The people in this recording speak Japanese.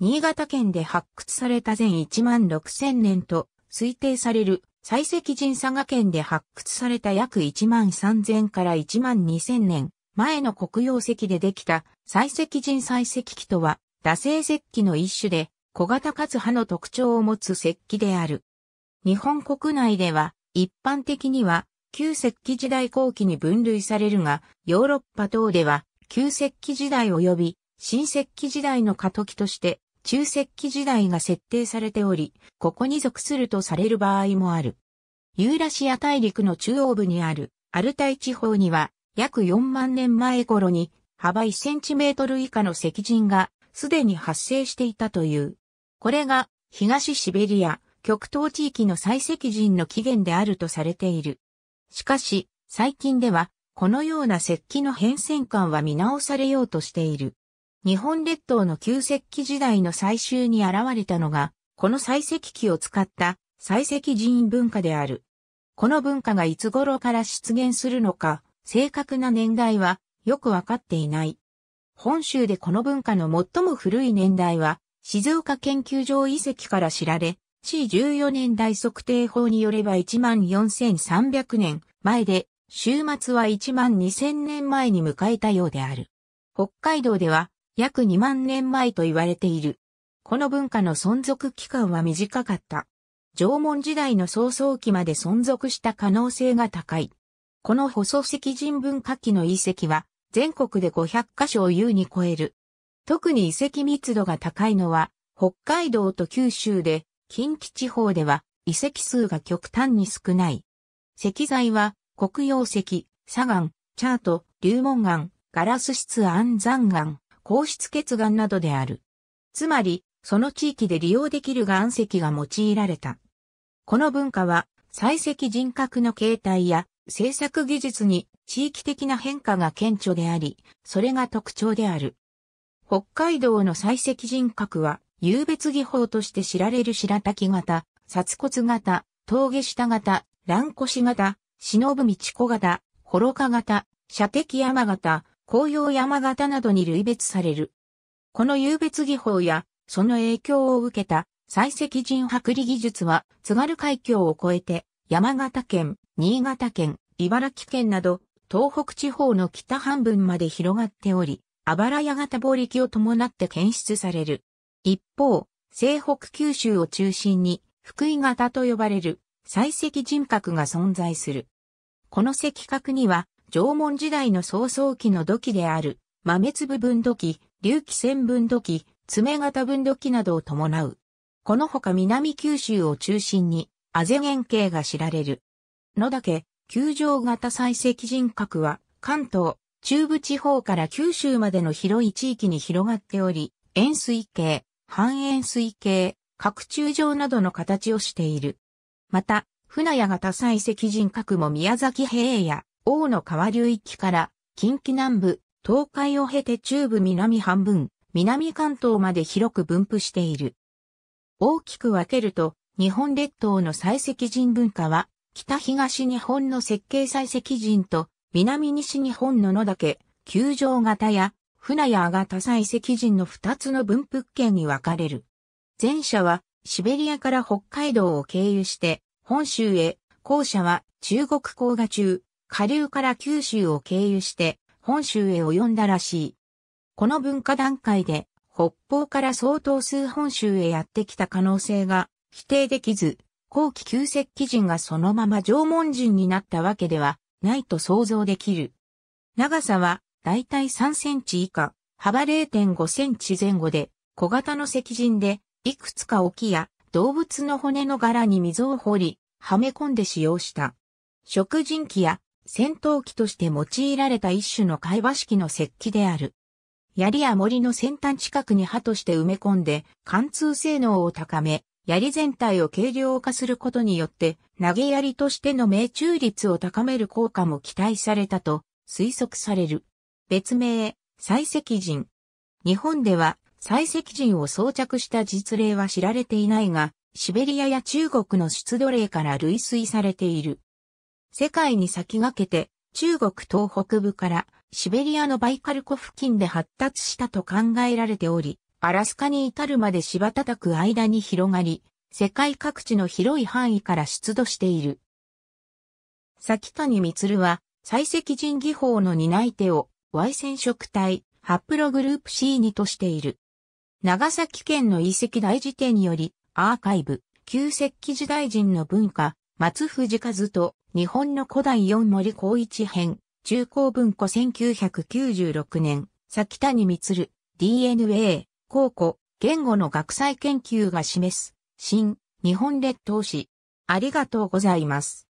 新潟県で発掘された全1万6000年と推定される採石人佐賀県で発掘された約1万3000から1万2000年前の黒曜石でできた採石人採石器とは、惰性石器の一種で小型かつ刃の特徴を持つ石器である。日本国内では一般的には旧石器時代後期に分類されるが、ヨーロッパ等では旧石器時代及び新石器時代の過渡期として中石器時代が設定されており、ここに属するとされる場合もある。ユーラシア大陸の中央部にあるアルタイ地方には約4万年前頃に幅1センチメートル以下の石人がすでに発生していたという。これが東シベリア極東地域の採石人の起源であるとされている。しかし最近ではこのような石器の変遷感は見直されようとしている。日本列島の旧石器時代の最終に現れたのが、この採石器を使った採石人文化である。この文化がいつ頃から出現するのか、正確な年代はよくわかっていない。本州でこの文化の最も古い年代は、静岡研究所遺跡から知られ、C14 年代測定法によれば14,300年前で、週末は12,000年前に迎えたようである。北海道では約2万年前と言われている。この文化の存続期間は短かった。縄文時代の早々期まで存続した可能性が高い。この細石人文化期の遺跡は全国で500箇所を優に超える。特に遺跡密度が高いのは北海道と九州で近畿地方では遺跡数が極端に少ない。石材は黒曜石、砂岩、チャート、流紋岩、ガラス質安山岩、硬質血岩などである。つまり、その地域で利用できる岩石が用いられた。この文化は、採石人格の形態や製作技術に地域的な変化が顕著であり、それが特徴である。北海道の採石人格は、有別技法として知られる白滝型、殺骨型、峠下型、蘭越型、忍道子型、幌加型、射的山型、紅葉山形などに類別される。この優別技法や、その影響を受けた、採石人剥離技術は、津軽海峡を越えて、山形県、新潟県、茨城県など、東北地方の北半分まで広がっており、あばらや型暴力を伴って検出される。一方、西北九州を中心に、福井型と呼ばれる採石人格が存在する。この石格には、縄文時代の早々期の土器である、豆粒分土器、隆起線分土器、爪型分土器などを伴う。このほか南九州を中心に、あぜ原型が知られる。野岳、球状型採石人格は、関東、中部地方から九州までの広い地域に広がっており、円錐形、半円錐形、角柱状などの形をしている。また、船屋型採石人格も宮崎平野、大野川流域から近畿南部、東海を経て中部南半分、南関東まで広く分布している。大きく分けると、日本列島の採石人文化は、北東日本の設計採石人と、南西日本の野岳、球場型や、船や屋型採石人の二つの分布圏に分かれる。前者は、シベリアから北海道を経由して、本州へ、後者は中国黄河中、下流から九州を経由して本州へ及んだらしい。この文化段階で北方から相当数本州へやってきた可能性が否定できず、後期旧石器人がそのまま縄文人になったわけではないと想像できる。長さはだいたい3センチ以下、幅0.5センチ前後で小型の石人でいくつか沖や動物の骨の柄に溝を掘り、はめ込んで使用した。食人器や戦闘機として用いられた一種の会話式の石器である。槍や森の先端近くに刃として埋め込んで、貫通性能を高め、槍全体を軽量化することによって、投げ槍としての命中率を高める効果も期待されたと推測される。別名、採石人。日本では採石人を装着した実例は知られていないが、シベリアや中国の出土例から類推されている。世界に先駆けて中国東北部からシベリアのバイカル湖付近で発達したと考えられており、アラスカに至るまで芝叩く間に広がり、世界各地の広い範囲から出土している。崎谷光は、採石人技法の担い手を Y 染色体、ハプログループ C2 としている。長崎県の遺跡大辞典により、アーカイブ、旧石器時代人の文化、松藤和と日本の古代四森光一編、中高文庫1996年、先谷光 DNA、考古、言語の学際研究が示す、新、日本列島史。ありがとうございます。